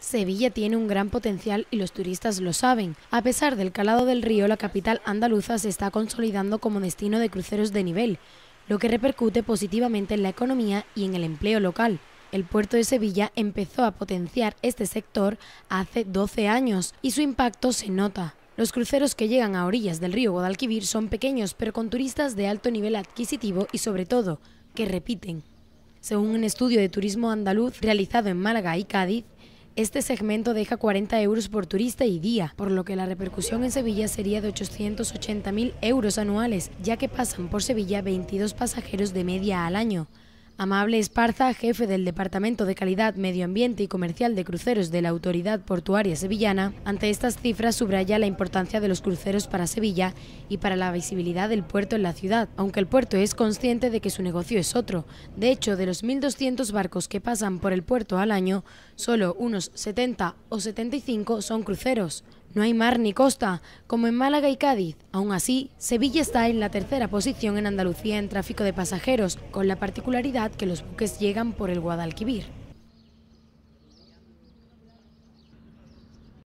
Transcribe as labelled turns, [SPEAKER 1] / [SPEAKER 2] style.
[SPEAKER 1] Sevilla tiene un gran potencial y los turistas lo saben. A pesar del calado del río, la capital andaluza se está consolidando como destino de cruceros de nivel, lo que repercute positivamente en la economía y en el empleo local. El puerto de Sevilla empezó a potenciar este sector hace 12 años y su impacto se nota. Los cruceros que llegan a orillas del río Guadalquivir son pequeños, pero con turistas de alto nivel adquisitivo y sobre todo, que repiten. Según un estudio de turismo andaluz realizado en Málaga y Cádiz, este segmento deja 40 euros por turista y día, por lo que la repercusión en Sevilla sería de 880.000 euros anuales, ya que pasan por Sevilla 22 pasajeros de media al año. Amable Esparza, jefe del Departamento de Calidad, Medio Ambiente y Comercial de Cruceros de la Autoridad Portuaria Sevillana, ante estas cifras subraya la importancia de los cruceros para Sevilla y para la visibilidad del puerto en la ciudad, aunque el puerto es consciente de que su negocio es otro. De hecho, de los 1.200 barcos que pasan por el puerto al año, solo unos 70 o 75 son cruceros. No hay mar ni costa, como en Málaga y Cádiz. Aún así, Sevilla está en la tercera posición en Andalucía en tráfico de pasajeros, con la particularidad que los buques llegan por el Guadalquivir.